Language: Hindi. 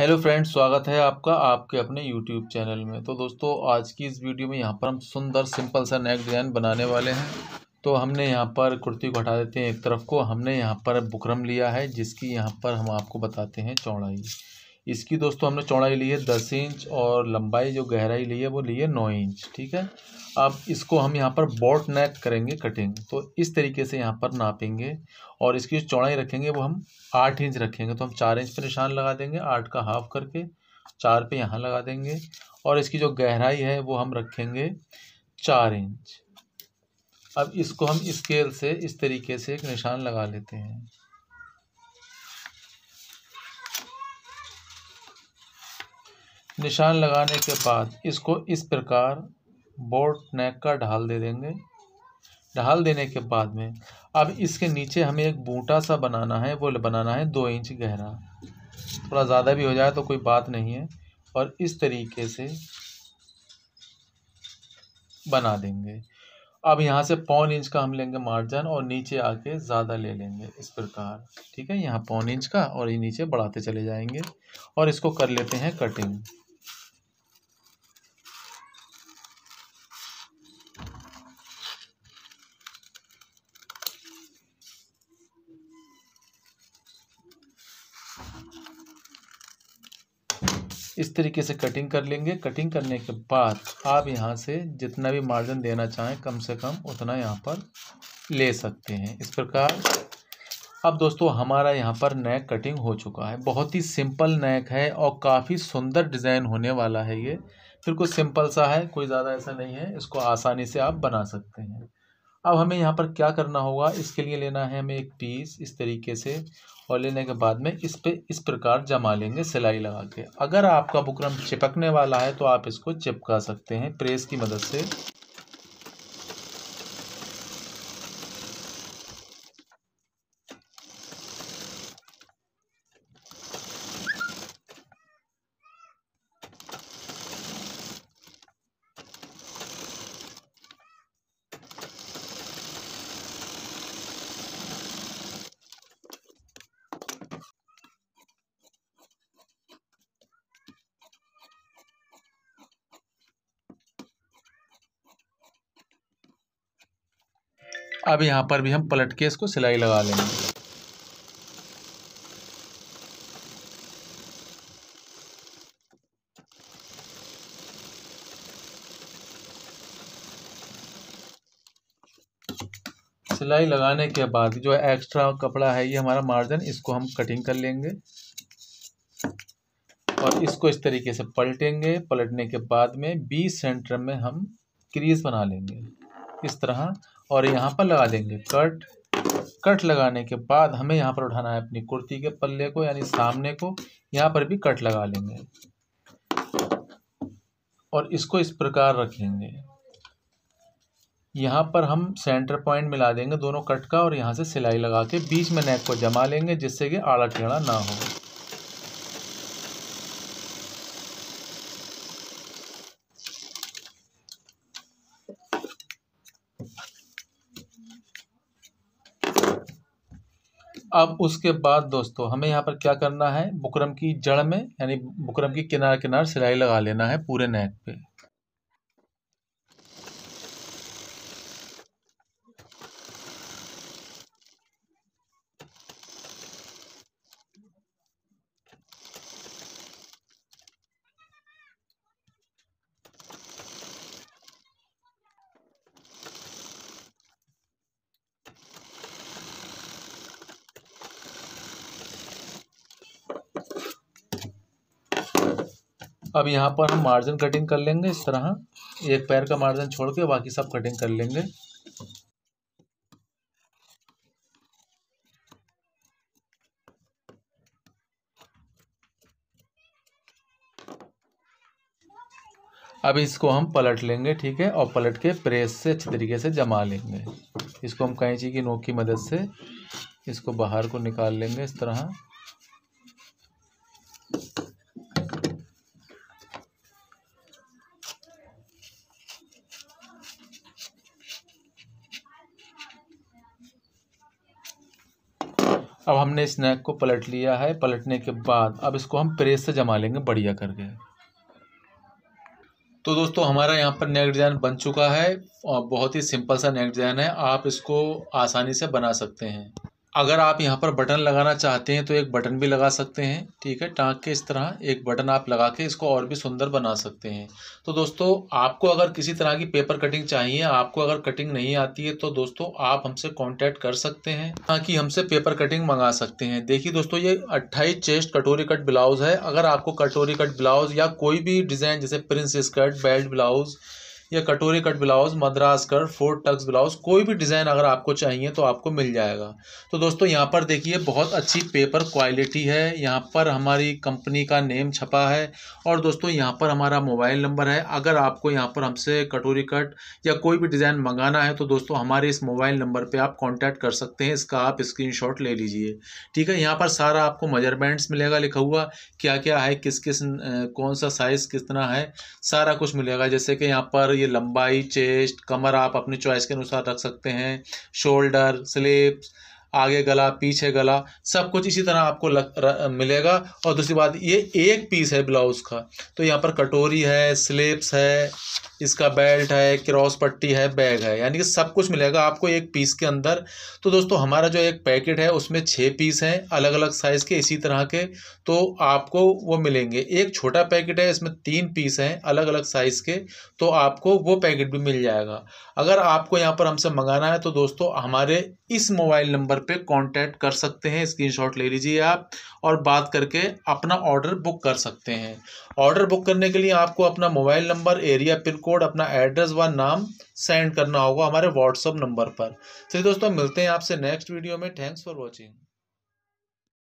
हेलो फ्रेंड्स स्वागत है आपका आपके अपने यूट्यूब चैनल में तो दोस्तों आज की इस वीडियो में यहाँ पर हम सुंदर सिंपल सा नेक डिज़ाइन बनाने वाले हैं तो हमने यहाँ पर कुर्ती को हटा देते हैं एक तरफ को हमने यहाँ पर बुकरम लिया है जिसकी यहाँ पर हम आपको बताते हैं चौड़ाई इसकी दोस्तों हमने चौड़ाई ली है दस इंच और लंबाई जो गहराई ली है वो ली है नौ इंच ठीक है अब इसको हम यहाँ पर बॉट नेक करेंगे कटिंग तो इस तरीके से यहाँ पर नापेंगे और इसकी जो चौड़ाई रखेंगे वो हम आठ इंच रखेंगे तो हम चार इंच पर निशान लगा देंगे आठ का हाफ करके चार पे यहाँ लगा देंगे और इसकी जो गहराई है वो हम रखेंगे चार इंच अब इसको हम स्केल से इस तरीके से एक निशान लगा लेते हैं निशान लगाने के बाद इसको इस प्रकार बोट नेक का ढाल दे देंगे ढाल देने के बाद में अब इसके नीचे हमें एक बूटा सा बनाना है वो बनाना है दो इंच गहरा थोड़ा ज़्यादा भी हो जाए तो कोई बात नहीं है और इस तरीके से बना देंगे अब यहाँ से पौन इंच का हम लेंगे मार्जन और नीचे आके ज़्यादा ले लेंगे इस प्रकार ठीक है यहाँ पौन इंच का और ये नीचे बढ़ाते चले जाएंगे और इसको कर लेते हैं कटिंग इस तरीके से कटिंग कर लेंगे कटिंग करने के बाद आप यहाँ से जितना भी मार्जिन देना चाहें कम से कम उतना यहाँ पर ले सकते हैं इस प्रकार अब दोस्तों हमारा यहाँ पर नेक कटिंग हो चुका है बहुत ही सिंपल नेक है और काफ़ी सुंदर डिज़ाइन होने वाला है ये बिल्कुल सिंपल सा है कोई ज़्यादा ऐसा नहीं है इसको आसानी से आप बना सकते हैं अब हमें यहाँ पर क्या करना होगा इसके लिए लेना है हमें एक पीस इस तरीके से और लेने के बाद में इस पे इस प्रकार जमा लेंगे सिलाई लगा के अगर आपका बुकरम चिपकने वाला है तो आप इसको चिपका सकते हैं प्रेस की मदद से अब यहाँ पर भी हम पलट के इसको सिलाई लगा लेंगे सिलाई लगाने के बाद जो एक्स्ट्रा कपड़ा है ये हमारा मार्जिन इसको हम कटिंग कर लेंगे और इसको इस तरीके से पलटेंगे पलटने के बाद में बीस सेंटर में हम क्रीज बना लेंगे इस तरह और यहाँ पर लगा देंगे कट कट लगाने के बाद हमें यहाँ पर उठाना है अपनी कुर्ती के पल्ले को यानी सामने को यहाँ पर भी कट लगा लेंगे और इसको इस प्रकार रखेंगे यहाँ पर हम सेंटर पॉइंट मिला देंगे दोनों कट का और यहाँ से सिलाई लगा के बीच में नेक को जमा लेंगे जिससे कि आड़ा टेढ़ा ना हो अब उसके बाद दोस्तों हमें यहाँ पर क्या करना है बुकरम की जड़ में यानी बुकरम की किनार किनार सिलाई लगा लेना है पूरे नेक पे अब यहाँ पर हम मार्जिन कटिंग कर लेंगे इस तरह एक पैर का मार्जिन छोड़ के बाकी सब कटिंग कर लेंगे अब इसको हम पलट लेंगे ठीक है और पलट के प्रेस से अच्छे तरीके से जमा लेंगे इसको हम कैंची की नोक की मदद से इसको बाहर को निकाल लेंगे इस तरह अब हमने स्नैक को पलट लिया है पलटने के बाद अब इसको हम प्रेस से जमा लेंगे बढ़िया करके तो दोस्तों हमारा यहाँ पर नेक डिज़ाइन बन चुका है और बहुत ही सिंपल सा नेक डिज़ाइन है आप इसको आसानी से बना सकते हैं अगर आप यहाँ पर बटन लगाना चाहते हैं तो एक बटन भी लगा सकते हैं ठीक है टाँग के इस तरह एक बटन आप लगा के इसको और भी सुंदर बना सकते हैं तो दोस्तों आपको अगर किसी तरह की पेपर कटिंग चाहिए आपको अगर कटिंग नहीं आती है तो दोस्तों आप हमसे कांटेक्ट कर सकते हैं ताकि हमसे पेपर कटिंग मंगा सकते हैं देखिए दोस्तों ये अट्ठाईस चेस्ट कटोरी कट ब्लाउज है अगर आपको कटोरी कट ब्लाउज या कोई भी डिज़ाइन जैसे प्रिंस स्कर्ट बेल्ट ब्लाउज़ या कटोरे कट ब्लाउज मद्रास कर फोर टक्स ब्लाउज कोई भी डिज़ाइन अगर आपको चाहिए तो आपको मिल जाएगा तो दोस्तों यहाँ पर देखिए बहुत अच्छी पेपर क्वालिटी है यहाँ पर हमारी कंपनी का नेम छपा है और दोस्तों यहाँ पर हमारा मोबाइल नंबर है अगर आपको यहाँ पर हमसे कटोरी कट या कोई भी डिज़ाइन मंगाना है तो दोस्तों हमारे इस मोबाइल नंबर पर आप कॉन्टैक्ट कर सकते हैं इसका आप स्क्रीन ले लीजिए ठीक है यहाँ पर सारा आपको मेजरमेंट्स मिलेगा लिखा हुआ क्या क्या है किस किस कौन सा साइज़ कितना है सारा कुछ मिलेगा जैसे कि यहाँ पर ये लंबाई चेस्ट कमर आप अपनी चॉइस के अनुसार रख सकते हैं शोल्डर स्लीप्स आगे गला पीछे गला सब कुछ इसी तरह आपको लग, र, मिलेगा और दूसरी बात ये एक पीस है ब्लाउज़ का तो यहाँ पर कटोरी है स्लीप्स है इसका बेल्ट है क्रॉस पट्टी है बैग है यानी कि सब कुछ मिलेगा आपको एक पीस के अंदर तो दोस्तों हमारा जो एक पैकेट है उसमें छः पीस हैं अलग अलग साइज़ के इसी तरह के तो आपको वो मिलेंगे एक छोटा पैकेट है इसमें तीन पीस हैं अलग अलग साइज़ के तो आपको वो पैकेट भी मिल जाएगा अगर आपको यहाँ पर हमसे मंगाना है तो दोस्तों हमारे इस मोबाइल नंबर पे कांटेक्ट कर सकते हैं स्क्रीनशॉट ले लीजिए आप और बात करके अपना ऑर्डर बुक कर सकते हैं ऑर्डर बुक करने के लिए आपको अपना mobile number area pin code अपना एड्रेस व नाम सेंड करना होगा हमारे व्हाट्सअप नंबर पर चलिए तो दोस्तों मिलते हैं आपसे नेक्स्ट वीडियो में थैंक्स फॉर वॉचिंग